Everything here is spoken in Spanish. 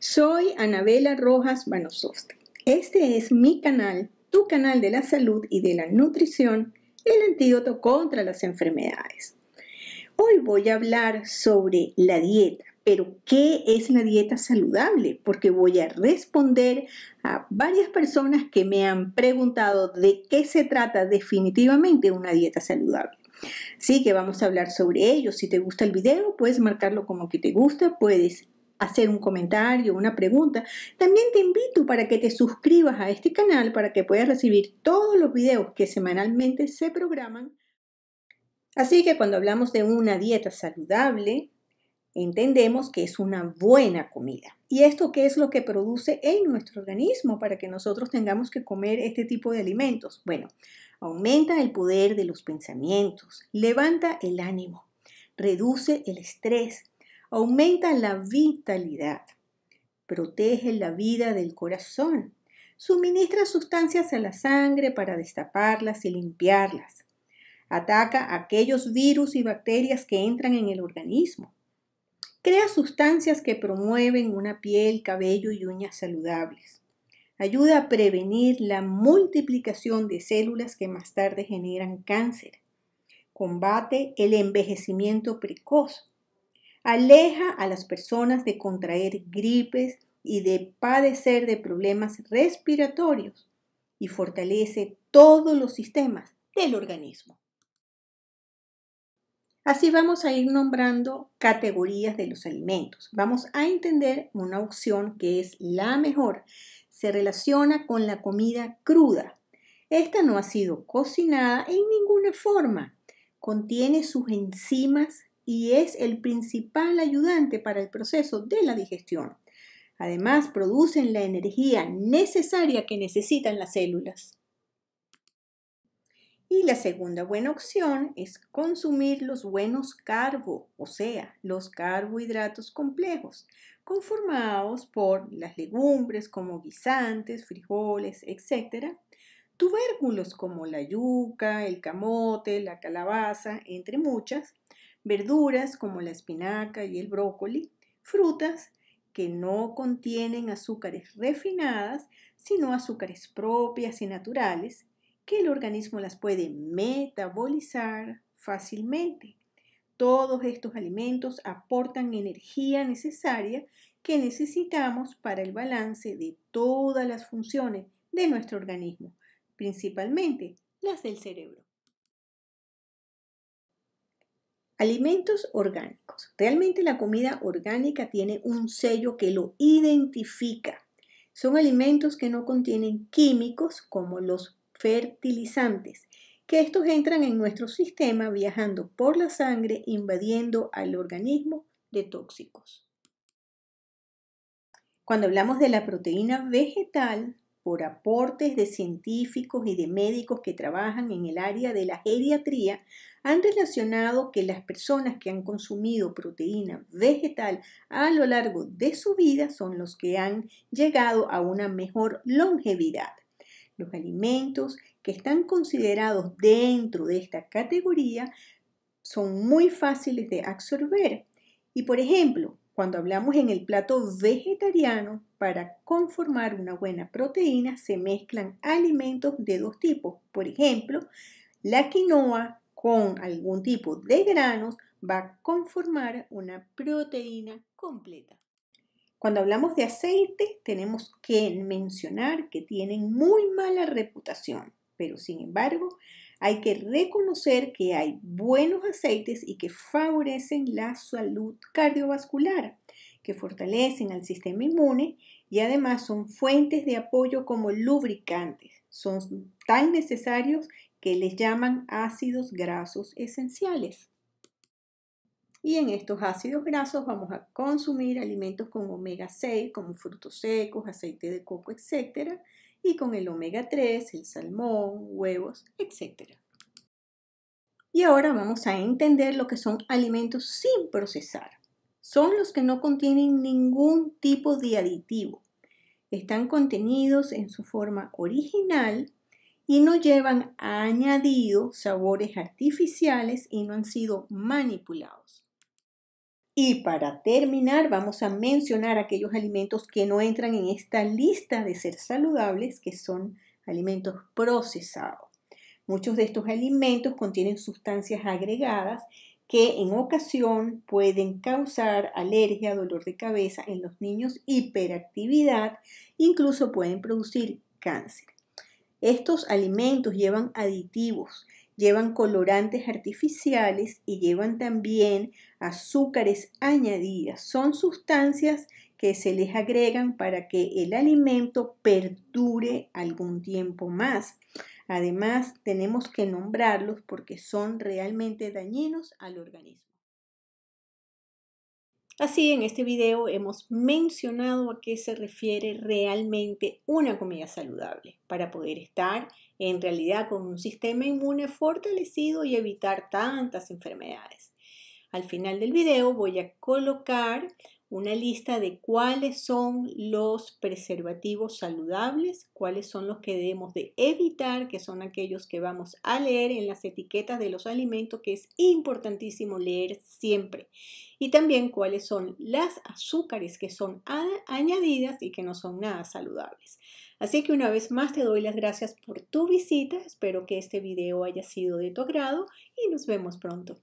Soy Anabela Rojas Manososta. Este es mi canal, tu canal de la salud y de la nutrición, el antídoto contra las enfermedades. Hoy voy a hablar sobre la dieta, pero ¿qué es la dieta saludable? Porque voy a responder a varias personas que me han preguntado de qué se trata definitivamente una dieta saludable. Así que vamos a hablar sobre ello. Si te gusta el video, puedes marcarlo como que te gusta, puedes hacer un comentario, una pregunta. También te invito para que te suscribas a este canal para que puedas recibir todos los videos que semanalmente se programan. Así que cuando hablamos de una dieta saludable, entendemos que es una buena comida. ¿Y esto qué es lo que produce en nuestro organismo para que nosotros tengamos que comer este tipo de alimentos? Bueno, aumenta el poder de los pensamientos, levanta el ánimo, reduce el estrés, aumenta la vitalidad, protege la vida del corazón, suministra sustancias a la sangre para destaparlas y limpiarlas, ataca aquellos virus y bacterias que entran en el organismo, crea sustancias que promueven una piel, cabello y uñas saludables. Ayuda a prevenir la multiplicación de células que más tarde generan cáncer. Combate el envejecimiento precoz Aleja a las personas de contraer gripes y de padecer de problemas respiratorios y fortalece todos los sistemas del organismo. Así vamos a ir nombrando categorías de los alimentos. Vamos a entender una opción que es la mejor. Se relaciona con la comida cruda. Esta no ha sido cocinada en ninguna forma. Contiene sus enzimas y es el principal ayudante para el proceso de la digestión. Además, producen la energía necesaria que necesitan las células. Y la segunda buena opción es consumir los buenos carbo, o sea, los carbohidratos complejos, conformados por las legumbres como guisantes, frijoles, etc., tubérculos como la yuca, el camote, la calabaza, entre muchas, verduras como la espinaca y el brócoli, frutas que no contienen azúcares refinadas, sino azúcares propias y naturales, que el organismo las puede metabolizar fácilmente. Todos estos alimentos aportan energía necesaria que necesitamos para el balance de todas las funciones de nuestro organismo, principalmente las del cerebro. Alimentos orgánicos. Realmente la comida orgánica tiene un sello que lo identifica. Son alimentos que no contienen químicos como los fertilizantes, que estos entran en nuestro sistema viajando por la sangre, invadiendo al organismo de tóxicos. Cuando hablamos de la proteína vegetal, por aportes de científicos y de médicos que trabajan en el área de la geriatría, han relacionado que las personas que han consumido proteína vegetal a lo largo de su vida son los que han llegado a una mejor longevidad. Los alimentos que están considerados dentro de esta categoría son muy fáciles de absorber. Y por ejemplo, cuando hablamos en el plato vegetariano, para conformar una buena proteína se mezclan alimentos de dos tipos. Por ejemplo, la quinoa, con algún tipo de granos va a conformar una proteína completa. Cuando hablamos de aceite, tenemos que mencionar que tienen muy mala reputación, pero sin embargo, hay que reconocer que hay buenos aceites y que favorecen la salud cardiovascular, que fortalecen al sistema inmune y además son fuentes de apoyo como lubricantes. Son tan necesarios que les llaman ácidos grasos esenciales. Y en estos ácidos grasos vamos a consumir alimentos con omega 6, como frutos secos, aceite de coco, etc. Y con el omega 3, el salmón, huevos, etc. Y ahora vamos a entender lo que son alimentos sin procesar. Son los que no contienen ningún tipo de aditivo. Están contenidos en su forma original y no llevan añadido sabores artificiales y no han sido manipulados. Y para terminar, vamos a mencionar aquellos alimentos que no entran en esta lista de ser saludables, que son alimentos procesados. Muchos de estos alimentos contienen sustancias agregadas que en ocasión pueden causar alergia, dolor de cabeza en los niños, hiperactividad, incluso pueden producir cáncer. Estos alimentos llevan aditivos, llevan colorantes artificiales y llevan también azúcares añadidas. Son sustancias que se les agregan para que el alimento perdure algún tiempo más. Además, tenemos que nombrarlos porque son realmente dañinos al organismo. Así, en este video hemos mencionado a qué se refiere realmente una comida saludable para poder estar en realidad con un sistema inmune fortalecido y evitar tantas enfermedades. Al final del video voy a colocar una lista de cuáles son los preservativos saludables, cuáles son los que debemos de evitar, que son aquellos que vamos a leer en las etiquetas de los alimentos, que es importantísimo leer siempre. Y también cuáles son las azúcares que son añadidas y que no son nada saludables. Así que una vez más te doy las gracias por tu visita, espero que este video haya sido de tu agrado y nos vemos pronto.